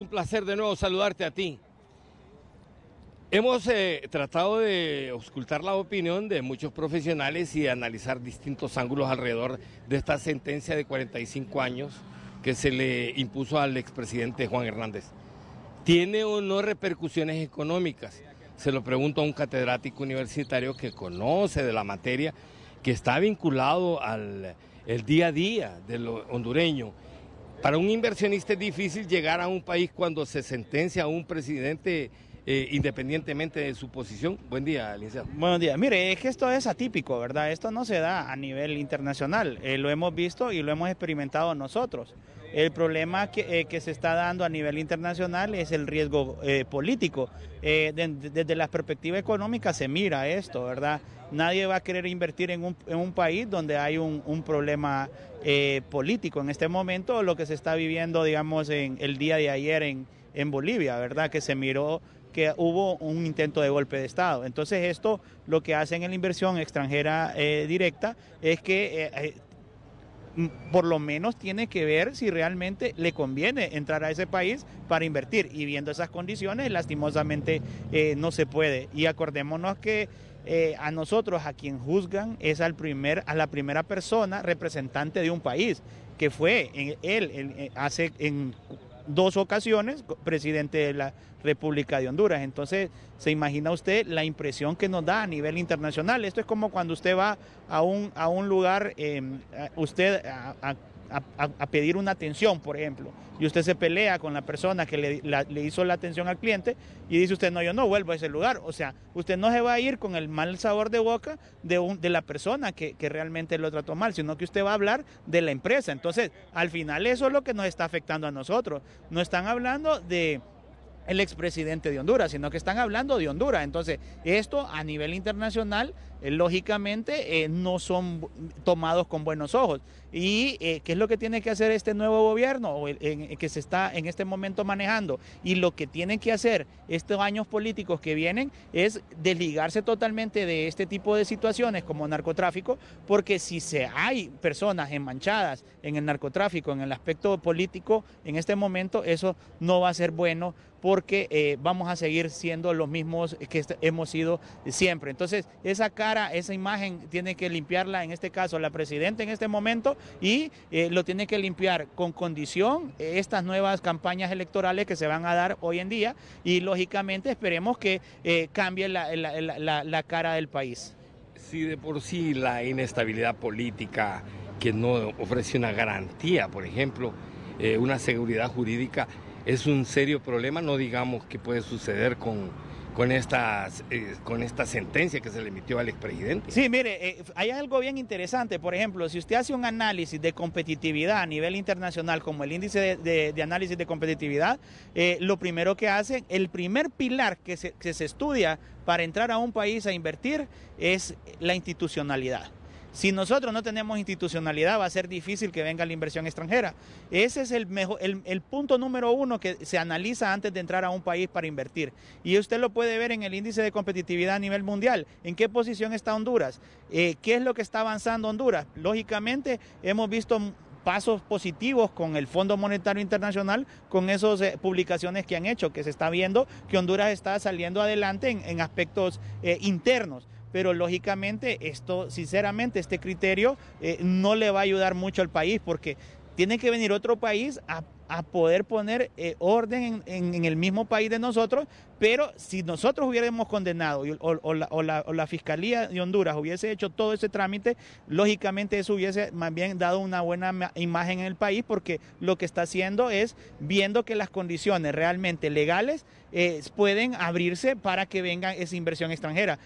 Un placer de nuevo saludarte a ti. Hemos eh, tratado de ocultar la opinión de muchos profesionales y analizar distintos ángulos alrededor de esta sentencia de 45 años que se le impuso al expresidente Juan Hernández. ¿Tiene o no repercusiones económicas? Se lo pregunto a un catedrático universitario que conoce de la materia, que está vinculado al el día a día del hondureño para un inversionista es difícil llegar a un país cuando se sentencia a un presidente eh, independientemente de su posición. Buen día, licenciado. Buenos día. Mire, es que esto es atípico, ¿verdad? Esto no se da a nivel internacional. Eh, lo hemos visto y lo hemos experimentado nosotros. El problema que, eh, se está dando a nivel internacional es el riesgo político. desde la perspectiva económica se mira esto, ¿verdad? Nadie va a querer invertir en un, país donde hay un, problema político. En este momento, lo que se está viviendo, digamos, en el día de ayer en Bolivia, ¿verdad? Que se miró que hubo un intento de golpe de Estado. Entonces esto lo que hacen en la inversión extranjera eh, directa es que eh, eh, por lo menos tiene que ver si realmente le conviene entrar a ese país para invertir. Y viendo esas condiciones, lastimosamente no se puede. Y acordémonos que a nosotros, a quien juzgan, es al primer, a la primera persona representante de un país, que fue en él hace dos ocasiones presidente de la República de Honduras. Entonces, se imagina usted la impresión que nos da a nivel internacional. Esto es como cuando usted va a un, a un lugar, em, usted a a, pedir una atención, por ejemplo, y usted se pelea con la persona que le, hizo la atención al cliente y dice usted, no, yo no vuelvo a ese lugar. O sea, usted no se va a ir con el mal sabor de boca de, un, de la persona que, que, realmente lo trató mal, sino que usted va a hablar de la empresa. Entonces, al final eso es lo que nos está afectando a nosotros. No están hablando de el expresidente de Honduras, sino que están hablando de Honduras. Entonces, esto a nivel internacional eh, lógicamente eh, no son tomados con buenos ojos. ¿Y eh, qué es lo que tiene que hacer este nuevo gobierno que se está en este momento manejando? Y lo que tienen que hacer estos años políticos que vienen es desligarse totalmente de este tipo de situaciones como narcotráfico, porque si se hay personas enmanchadas en el narcotráfico, en el aspecto político, en este momento eso no va a ser bueno porque vamos a seguir siendo los mismos que hemos sido siempre. Entonces, es acá esa imagen tiene que limpiarla, en este caso, la presidenta en este momento, y eh, lo tiene que limpiar con condición eh, estas nuevas campañas electorales que se van a dar hoy en día y lógicamente esperemos que eh, cambie la, la, cara del país. Si de por sí la inestabilidad política que no ofrece una garantía, por ejemplo, una seguridad jurídica, es un serio problema, no digamos que puede suceder con con, estas, eh, con esta sentencia que se le emitió al expresidente. Sí, mire, eh, hay algo bien interesante. Por ejemplo, si usted hace un análisis de competitividad a nivel internacional, como el índice de, análisis de competitividad, eh, lo primero que hace, el primer pilar que se, que se estudia para entrar a un país a invertir es la institucionalidad. Si nosotros no tenemos institucionalidad, va a ser difícil que venga la inversión extranjera. Ese es el, el, punto número uno que se analiza antes de entrar a un país para invertir. Y usted lo puede ver en el índice de competitividad a nivel mundial. ¿En qué posición está Honduras? Eh, ¿Qué es lo que está avanzando Honduras? Lógicamente, hemos visto pasos positivos con el Fondo Monetario Internacional, con esas eh, publicaciones que han hecho, que se está viendo que Honduras está saliendo adelante en, aspectos eh, internos pero lógicamente esto, sinceramente, este criterio eh, no le va a ayudar mucho al país porque tiene que venir otro país a, poder poner eh, orden en, el mismo país de nosotros, pero si nosotros hubiéramos condenado o, la, Fiscalía de Honduras hubiese hecho todo ese trámite, lógicamente eso hubiese más bien dado una buena imagen en el país, porque lo que está haciendo es viendo que las condiciones realmente legales eh, pueden abrirse para que venga esa inversión extranjera